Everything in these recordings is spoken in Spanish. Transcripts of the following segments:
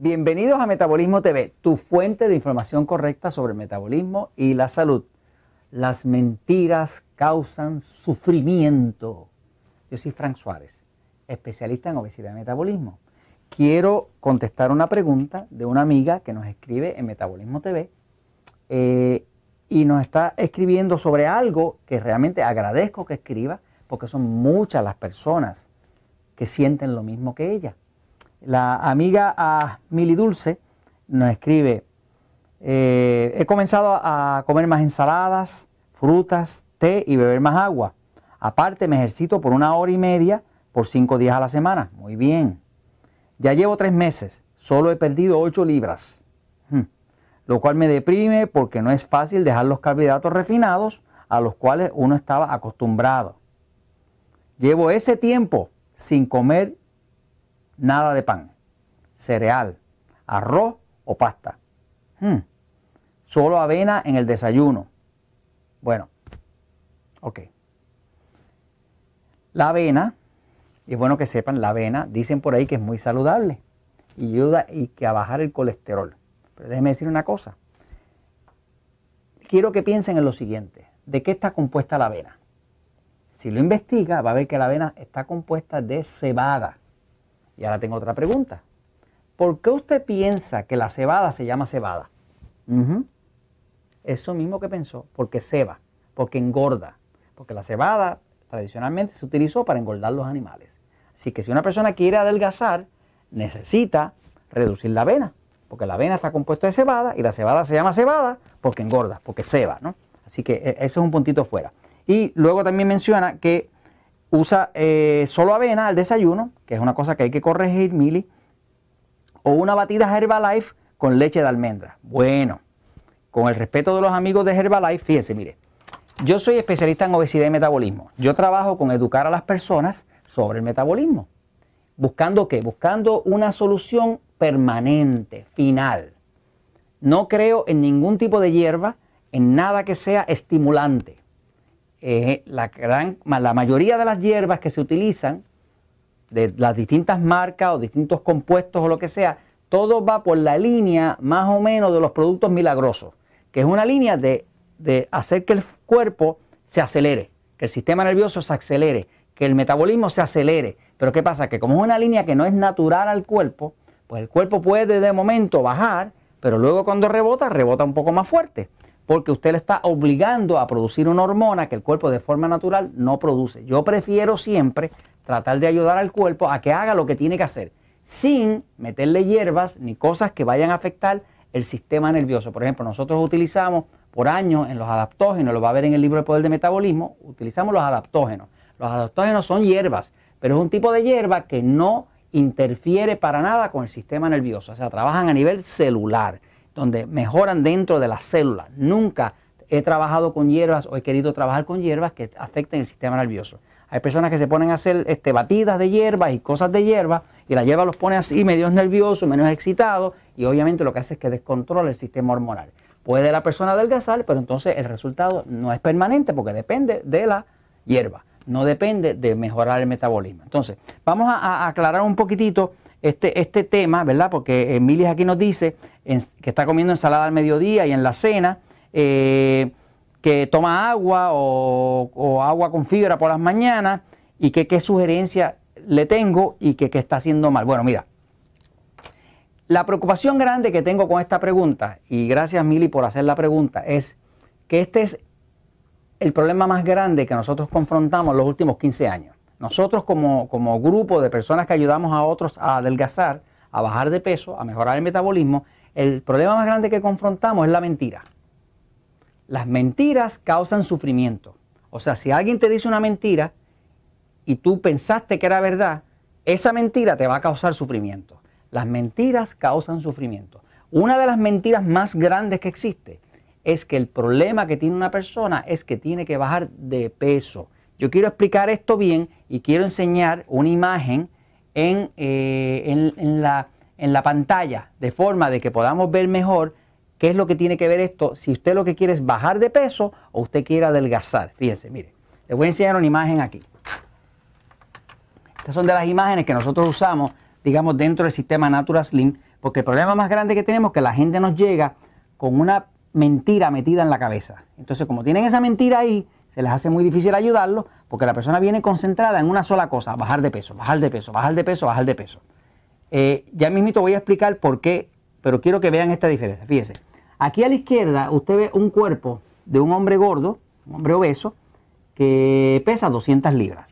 Bienvenidos a Metabolismo TV, tu fuente de información correcta sobre el metabolismo y la salud. Las mentiras causan sufrimiento. Yo soy Frank Suárez, especialista en obesidad y metabolismo. Quiero contestar una pregunta de una amiga que nos escribe en Metabolismo TV eh, y nos está escribiendo sobre algo que realmente agradezco que escriba porque son muchas las personas que sienten lo mismo que ella. La amiga a Dulce nos escribe, eh, he comenzado a comer más ensaladas, frutas, té y beber más agua. Aparte me ejercito por una hora y media por cinco días a la semana. Muy bien. Ya llevo tres meses, solo he perdido ocho libras. Hmm. Lo cual me deprime porque no es fácil dejar los carbohidratos refinados a los cuales uno estaba acostumbrado. Llevo ese tiempo sin comer nada de pan, cereal, arroz o pasta. Hmm. Solo avena en el desayuno. Bueno, ok. La avena, y es bueno que sepan, la avena, dicen por ahí que es muy saludable y ayuda y que a bajar el colesterol. Pero déjenme decir una cosa. Quiero que piensen en lo siguiente. ¿De qué está compuesta la avena? Si lo investiga, va a ver que la avena está compuesta de cebada. Y ahora tengo otra pregunta. ¿Por qué usted piensa que la cebada se llama cebada? Eso mismo que pensó, porque ceba, porque engorda, porque la cebada tradicionalmente se utilizó para engordar los animales. Así que si una persona quiere adelgazar, necesita reducir la avena, porque la avena está compuesta de cebada y la cebada se llama cebada porque engorda, porque ceba, ¿no? Así que eh, eso es un puntito fuera. Y luego también menciona que Usa eh, solo avena al desayuno, que es una cosa que hay que corregir, Mili. O una batida Herbalife con leche de almendra. Bueno, con el respeto de los amigos de Herbalife, fíjense, mire, yo soy especialista en obesidad y metabolismo. Yo trabajo con educar a las personas sobre el metabolismo. ¿Buscando qué? Buscando una solución permanente, final. No creo en ningún tipo de hierba, en nada que sea estimulante la, gran, la mayoría de las hierbas que se utilizan, de las distintas marcas o distintos compuestos o lo que sea, todo va por la línea más o menos de los productos milagrosos, que es una línea de, de hacer que el cuerpo se acelere, que el sistema nervioso se acelere, que el metabolismo se acelere. Pero ¿qué pasa? Que como es una línea que no es natural al cuerpo, pues el cuerpo puede de momento bajar, pero luego cuando rebota, rebota un poco más fuerte porque usted le está obligando a producir una hormona que el cuerpo de forma natural no produce. Yo prefiero siempre tratar de ayudar al cuerpo a que haga lo que tiene que hacer, sin meterle hierbas ni cosas que vayan a afectar el sistema nervioso. Por ejemplo, nosotros utilizamos por años en los adaptógenos, lo va a ver en el libro El Poder de Metabolismo, utilizamos los adaptógenos. Los adaptógenos son hierbas, pero es un tipo de hierba que no interfiere para nada con el sistema nervioso, o sea, trabajan a nivel celular donde mejoran dentro de las células. Nunca he trabajado con hierbas o he querido trabajar con hierbas que afecten el sistema nervioso. Hay personas que se ponen a hacer este, batidas de hierbas y cosas de hierbas y la hierba los pone así, medio nervioso, menos excitado y obviamente lo que hace es que descontrola el sistema hormonal. Puede la persona adelgazar, pero entonces el resultado no es permanente porque depende de la hierba, no depende de mejorar el metabolismo. Entonces, vamos a aclarar un poquitito este, este, tema, ¿verdad? Porque Emilia aquí nos dice que está comiendo ensalada al mediodía y en la cena, eh, que toma agua o, agua con fibra por las mañanas y que qué sugerencia le tengo y que qué está haciendo mal. Bueno, mira, la preocupación grande que tengo con esta pregunta, y gracias Mili por hacer la pregunta, es que este es el problema más grande que nosotros confrontamos en los últimos 15 años. Nosotros como, grupo de personas que ayudamos a otros a adelgazar, a bajar de peso, a mejorar el metabolismo, el problema más grande que confrontamos es la mentira. Las mentiras causan sufrimiento. O sea, si alguien te dice una mentira y tú pensaste que era verdad, esa mentira te va a causar sufrimiento. Las mentiras causan sufrimiento. Una de las mentiras más grandes que existe es que el problema que tiene una persona es que tiene que bajar de peso. Yo quiero explicar esto bien y quiero enseñar una imagen en, eh, en, la, pantalla, de forma de que podamos ver mejor qué es lo que tiene que ver esto, si usted lo que quiere es bajar de peso o usted quiere adelgazar. Fíjense, mire, les voy a enseñar una imagen aquí. Estas son de las imágenes que nosotros usamos, digamos, dentro del sistema Natural Slim, porque el problema más grande que tenemos es que la gente nos llega con una mentira metida en la cabeza. Entonces, como tienen esa mentira ahí, se les hace muy difícil ayudarlo porque la persona viene concentrada en una sola cosa, bajar de peso, bajar de peso, bajar de peso, bajar de peso. Eh, ya mismito voy a explicar por qué, pero quiero que vean esta diferencia. fíjese. aquí a la izquierda usted ve un cuerpo de un hombre gordo, un hombre obeso, que pesa 200 libras.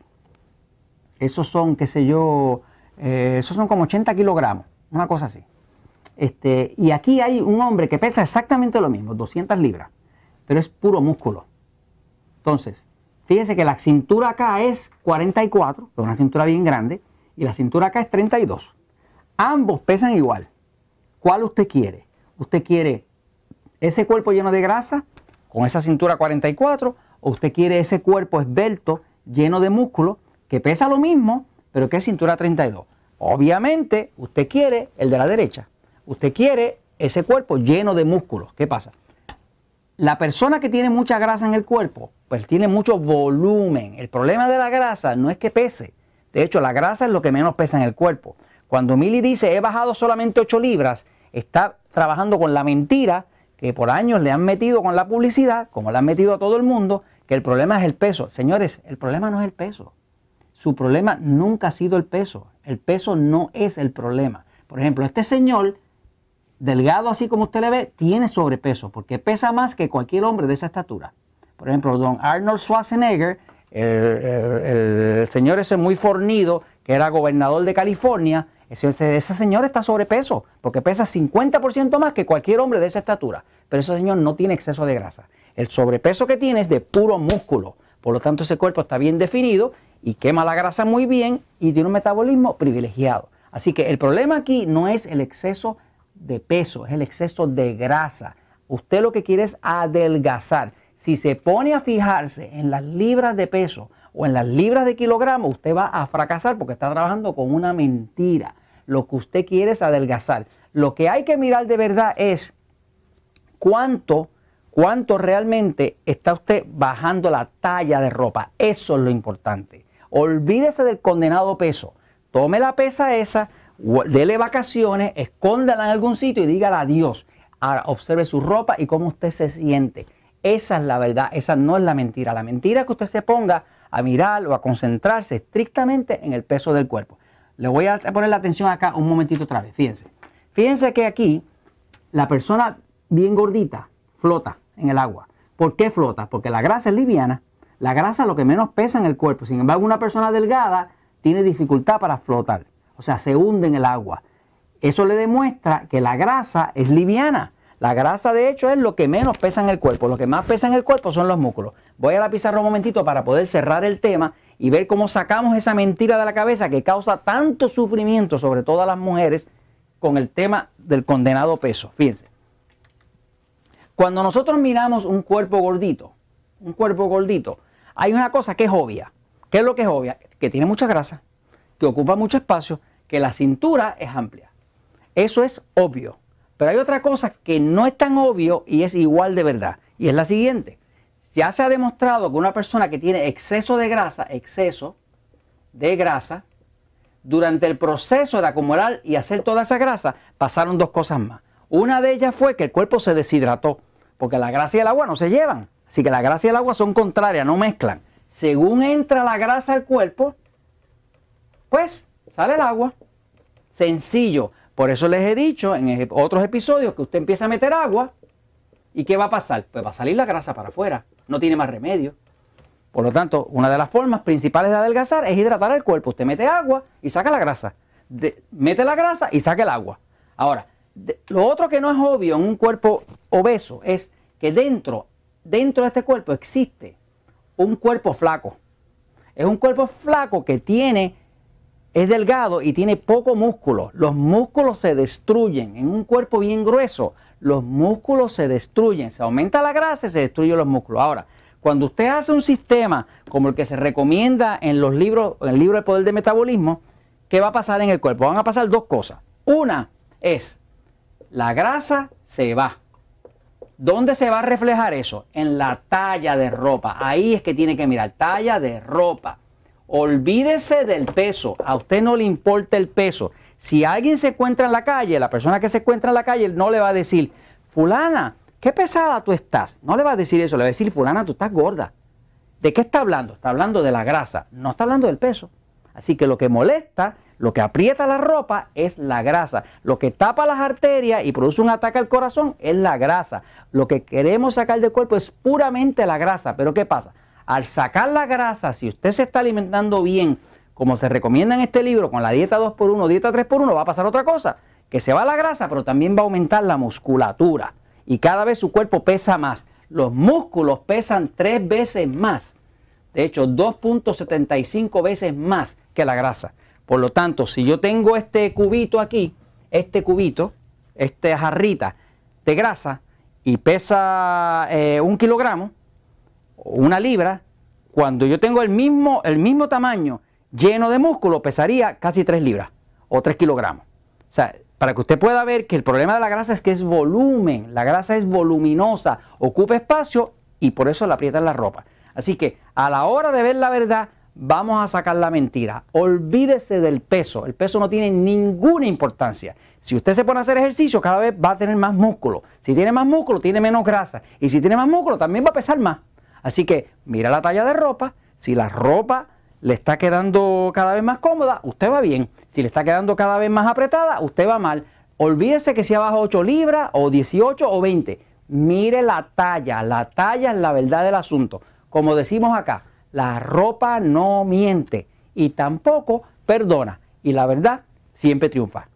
Esos son, qué sé yo, eh, esos son como 80 kilogramos, una cosa así. Este, y aquí hay un hombre que pesa exactamente lo mismo, 200 libras, pero es puro músculo. Entonces, fíjese que la cintura acá es 44, es una cintura bien grande, y la cintura acá es 32. Ambos pesan igual. ¿Cuál usted quiere? ¿Usted quiere ese cuerpo lleno de grasa con esa cintura 44 o usted quiere ese cuerpo esbelto lleno de músculo que pesa lo mismo pero que es cintura 32? Obviamente usted quiere el de la derecha. Usted quiere ese cuerpo lleno de músculos. ¿Qué pasa? La persona que tiene mucha grasa en el cuerpo pues tiene mucho volumen. El problema de la grasa no es que pese. De hecho, la grasa es lo que menos pesa en el cuerpo. Cuando Milly dice he bajado solamente 8 libras, está trabajando con la mentira que por años le han metido con la publicidad, como le han metido a todo el mundo, que el problema es el peso. Señores, el problema no es el peso. Su problema nunca ha sido el peso. El peso no es el problema. Por ejemplo, este señor, delgado así como usted le ve, tiene sobrepeso, porque pesa más que cualquier hombre de esa estatura. Por ejemplo, don Arnold Schwarzenegger, el, señor ese muy fornido, que era gobernador de California, ese, ese señor está sobrepeso, porque pesa 50% más que cualquier hombre de esa estatura. Pero ese señor no tiene exceso de grasa. El sobrepeso que tiene es de puro músculo. Por lo tanto, ese cuerpo está bien definido y quema la grasa muy bien y tiene un metabolismo privilegiado. Así que el problema aquí no es el exceso de peso, es el exceso de grasa. Usted lo que quiere es adelgazar si se pone a fijarse en las libras de peso o en las libras de kilogramos usted va a fracasar porque está trabajando con una mentira. Lo que usted quiere es adelgazar. Lo que hay que mirar de verdad es cuánto, cuánto realmente está usted bajando la talla de ropa. Eso es lo importante. Olvídese del condenado peso. Tome la pesa esa, dele vacaciones, escóndala en algún sitio y dígala adiós. Ahora observe su ropa y cómo usted se siente. Esa es la verdad, esa no es la mentira. La mentira es que usted se ponga a mirar o a concentrarse estrictamente en el peso del cuerpo. Le voy a poner la atención acá un momentito otra vez, fíjense. Fíjense que aquí la persona bien gordita flota en el agua. ¿Por qué flota? Porque la grasa es liviana, la grasa es lo que menos pesa en el cuerpo. Sin embargo, una persona delgada tiene dificultad para flotar, o sea, se hunde en el agua. Eso le demuestra que la grasa es liviana. La grasa, de hecho, es lo que menos pesa en el cuerpo. Lo que más pesa en el cuerpo son los músculos. Voy a la pizarra un momentito para poder cerrar el tema y ver cómo sacamos esa mentira de la cabeza que causa tanto sufrimiento, sobre todo a las mujeres, con el tema del condenado peso. Fíjense. Cuando nosotros miramos un cuerpo gordito, un cuerpo gordito, hay una cosa que es obvia. ¿Qué es lo que es obvia? Que tiene mucha grasa, que ocupa mucho espacio, que la cintura es amplia. Eso es obvio. Pero hay otra cosa que no es tan obvio y es igual de verdad. Y es la siguiente. Ya se ha demostrado que una persona que tiene exceso de grasa, exceso de grasa, durante el proceso de acumular y hacer toda esa grasa, pasaron dos cosas más. Una de ellas fue que el cuerpo se deshidrató, porque la grasa y el agua no se llevan. Así que la grasa y el agua son contrarias, no mezclan. Según entra la grasa al cuerpo, pues sale el agua. Sencillo. Por eso les he dicho en otros episodios que usted empieza a meter agua y ¿qué va a pasar? Pues va a salir la grasa para afuera, no tiene más remedio. Por lo tanto, una de las formas principales de adelgazar es hidratar el cuerpo. Usted mete agua y saca la grasa. mete la grasa y saca el agua. Ahora, lo otro que no es obvio en un cuerpo obeso es que dentro, dentro de este cuerpo existe un cuerpo flaco. Es un cuerpo flaco que tiene es delgado y tiene poco músculo. Los músculos se destruyen. En un cuerpo bien grueso, los músculos se destruyen. Se aumenta la grasa y se destruyen los músculos. Ahora, cuando usted hace un sistema como el que se recomienda en los libros, en el libro El Poder de Metabolismo, ¿qué va a pasar en el cuerpo? Van a pasar dos cosas. Una es, la grasa se va. ¿Dónde se va a reflejar eso? En la talla de ropa. Ahí es que tiene que mirar, talla de ropa. Olvídese del peso, a usted no le importa el peso. Si alguien se encuentra en la calle, la persona que se encuentra en la calle no le va a decir, fulana, qué pesada tú estás. No le va a decir eso, le va a decir, fulana, tú estás gorda. ¿De qué está hablando? Está hablando de la grasa, no está hablando del peso. Así que lo que molesta, lo que aprieta la ropa es la grasa. Lo que tapa las arterias y produce un ataque al corazón es la grasa. Lo que queremos sacar del cuerpo es puramente la grasa. Pero ¿qué pasa? al sacar la grasa, si usted se está alimentando bien, como se recomienda en este libro, con la dieta 2x1, dieta 3x1, va a pasar otra cosa, que se va la grasa, pero también va a aumentar la musculatura. Y cada vez su cuerpo pesa más. Los músculos pesan tres veces más. De hecho, 2.75 veces más que la grasa. Por lo tanto, si yo tengo este cubito aquí, este cubito, esta jarrita de grasa, y pesa eh, un kilogramo, una libra, cuando yo tengo el mismo, el mismo tamaño lleno de músculo, pesaría casi 3 libras o 3 kilogramos. O sea, para que usted pueda ver que el problema de la grasa es que es volumen, la grasa es voluminosa, ocupa espacio y por eso la en la ropa. Así que a la hora de ver la verdad, vamos a sacar la mentira. Olvídese del peso, el peso no tiene ninguna importancia. Si usted se pone a hacer ejercicio, cada vez va a tener más músculo. Si tiene más músculo, tiene menos grasa. Y si tiene más músculo, también va a pesar más. Así que mira la talla de ropa, si la ropa le está quedando cada vez más cómoda, usted va bien. Si le está quedando cada vez más apretada, usted va mal. Olvídese que sea bajo 8 libras o 18 o 20. Mire la talla, la talla es la verdad del asunto. Como decimos acá, la ropa no miente y tampoco perdona. Y la verdad siempre triunfa.